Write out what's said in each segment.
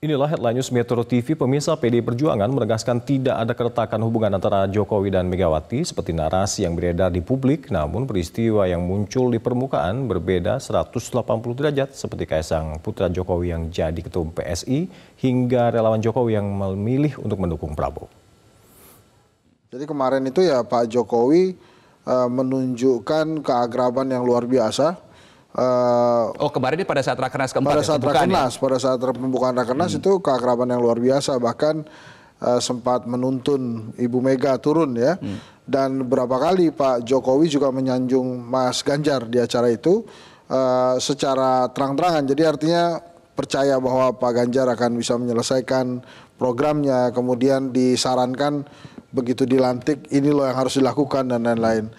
Inilah headline news Metro TV, pemirsa PD Perjuangan menegaskan tidak ada keretakan hubungan antara Jokowi dan Megawati seperti narasi yang beredar di publik, namun peristiwa yang muncul di permukaan berbeda 180 derajat seperti Kaisang Putra Jokowi yang jadi ketum PSI hingga relawan Jokowi yang memilih untuk mendukung Prabowo. Jadi kemarin itu ya Pak Jokowi uh, menunjukkan keagraban yang luar biasa Uh, oh kemarin ini pada saat rakernas keempat pada ya, saat ya? rakernas ya? pada saat pembukaan rakernas hmm. itu keakraban yang luar biasa bahkan uh, sempat menuntun Ibu Mega turun ya hmm. dan berapa kali Pak Jokowi juga menyanjung Mas Ganjar di acara itu uh, secara terang-terangan jadi artinya percaya bahwa Pak Ganjar akan bisa menyelesaikan programnya kemudian disarankan begitu dilantik ini loh yang harus dilakukan dan lain-lain.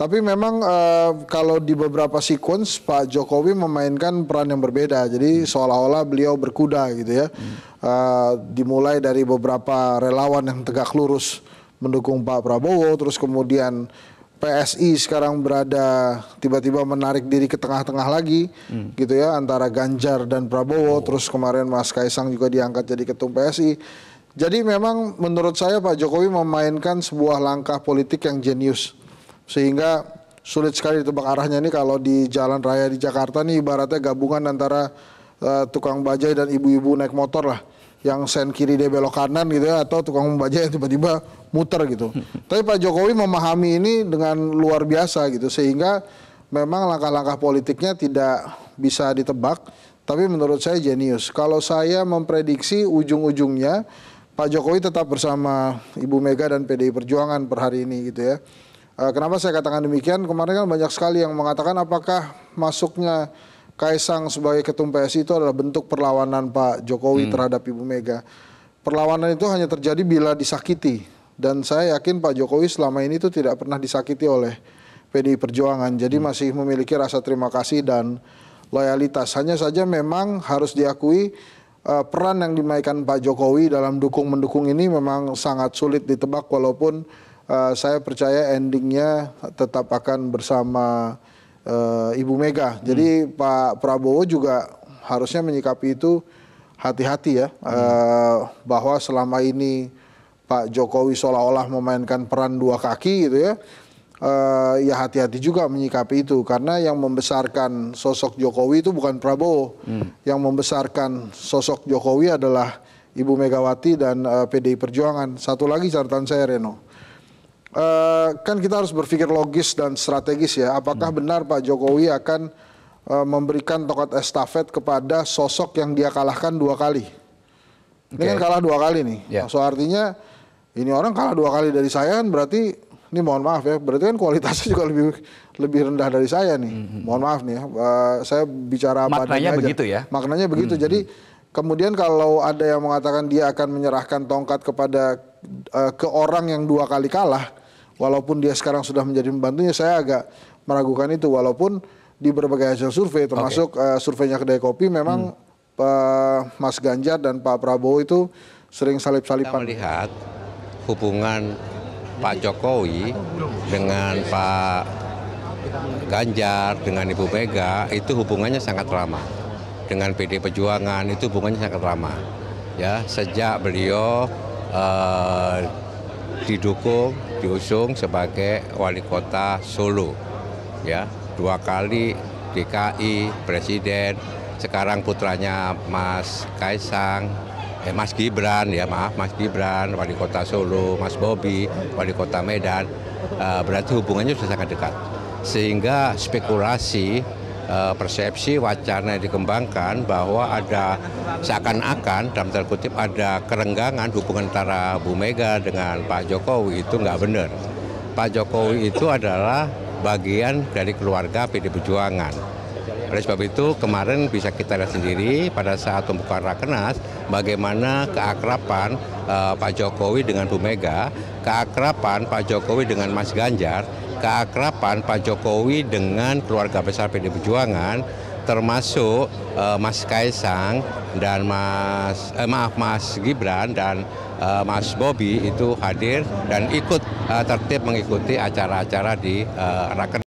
Tapi memang uh, kalau di beberapa sequence Pak Jokowi memainkan peran yang berbeda. Jadi seolah-olah beliau berkuda gitu ya. Hmm. Uh, dimulai dari beberapa relawan yang tegak lurus mendukung Pak Prabowo, terus kemudian PSI sekarang berada tiba-tiba menarik diri ke tengah-tengah lagi hmm. gitu ya antara Ganjar dan Prabowo oh. terus kemarin Mas Kaisang juga diangkat jadi ketum PSI. Jadi memang menurut saya Pak Jokowi memainkan sebuah langkah politik yang jenius sehingga sulit sekali ditebak arahnya ini kalau di jalan raya di Jakarta nih ibaratnya gabungan antara uh, tukang bajai dan ibu-ibu naik motor lah yang sen kiri dia belok kanan gitu ya atau tukang bajai tiba-tiba muter gitu. Tapi Pak Jokowi memahami ini dengan luar biasa gitu sehingga memang langkah-langkah politiknya tidak bisa ditebak tapi menurut saya jenius. Kalau saya memprediksi ujung-ujungnya Pak Jokowi tetap bersama Ibu Mega dan PDI Perjuangan per hari ini gitu ya. Eh, kenapa saya katakan demikian? Kemarin kan banyak sekali yang mengatakan apakah masuknya Kaisang sebagai ketum PSI itu adalah bentuk perlawanan Pak Jokowi hmm. terhadap Ibu Mega. Perlawanan itu hanya terjadi bila disakiti dan saya yakin Pak Jokowi selama ini itu tidak pernah disakiti oleh PDI Perjuangan. Jadi hmm. masih memiliki rasa terima kasih dan loyalitas. Hanya saja memang harus diakui uh, peran yang dimainkan Pak Jokowi dalam dukung mendukung ini memang sangat sulit ditebak walaupun uh, saya percaya endingnya tetap akan bersama uh, Ibu Mega. Hmm. Jadi Pak Prabowo juga harusnya menyikapi itu hati-hati ya, hmm. uh, bahwa selama ini Pak Jokowi seolah-olah memainkan peran dua kaki gitu ya. Uh, ya hati-hati juga menyikapi itu karena yang membesarkan sosok Jokowi itu bukan Prabowo, hmm. yang membesarkan sosok Jokowi adalah Ibu Megawati dan uh, PDI Perjuangan. Satu lagi catatan saya Reno, Eh, kan kita harus berpikir logis dan strategis ya. Apakah hmm. benar Pak Jokowi akan uh, memberikan tokat estafet kepada sosok yang dia kalahkan dua kali? Okay. Ini kan kalah dua kali nih. Yeah. So artinya ini orang kalah dua kali dari saya kan berarti ini mohon maaf ya, berarti kan kualitasnya juga lebih lebih rendah dari saya nih. -hmm. hmm. Mohon maaf nih uh, saya bicara apa Maknanya aja. begitu ya. Maknanya begitu. -hmm. Jadi hmm. kemudian kalau ada yang mengatakan dia akan menyerahkan tongkat kepada ke orang yang dua kali kalah, walaupun dia sekarang sudah menjadi pembantunya saya agak meragukan itu walaupun di berbagai hasil survei termasuk okay. uh, eh, surveinya kedai kopi memang hmm. uh, Mas Ganjar dan Pak Prabowo itu sering salip-salipan. Kita melihat hubungan Pak Jokowi dengan Pak Ganjar dengan Ibu Mega itu hubungannya sangat ramah. Dengan PD Perjuangan itu hubungannya sangat ramah. Ya, sejak beliau uh, didukung diusung sebagai wali kota Solo. Ya, dua kali DKI, presiden, sekarang putranya Mas Kaisang, eh, Mas Gibran ya maaf Mas Gibran, wali kota Solo, Mas Bobi, wali kota Medan, eh, berarti hubungannya sudah sangat dekat. Sehingga spekulasi Eh, persepsi wacana yang dikembangkan bahwa ada seakan-akan dalam tanda kutip ada kerenggangan hubungan antara Bu Mega dengan Pak Jokowi itu nggak benar. Pak Jokowi itu adalah bagian dari keluarga PD Perjuangan oleh sebab itu kemarin bisa kita lihat sendiri pada saat pembukaan rakernas bagaimana keakrapan uh, Pak Jokowi dengan Bu Mega, keakrapan Pak Jokowi dengan Mas Ganjar, keakrapan Pak Jokowi dengan keluarga besar PD Perjuangan termasuk uh, Mas Kaisang dan Mas eh, maaf Mas Gibran dan uh, Mas Bobi itu hadir dan ikut uh, tertib mengikuti acara-acara di uh, rakernas